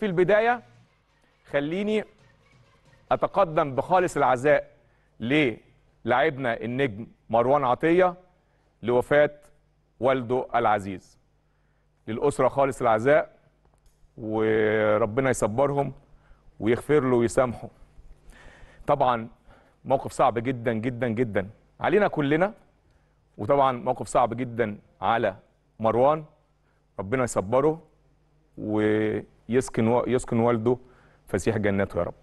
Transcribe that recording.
في البداية خليني أتقدم بخالص العزاء للاعبنا النجم مروان عطية لوفاة والده العزيز للأسرة خالص العزاء وربنا يصبرهم ويغفر له ويسامحه طبعا موقف صعب جدا جدا جدا علينا كلنا وطبعا موقف صعب جدا على مروان ربنا يصبره و يسكن يسكن والده فسيح جناته يا رب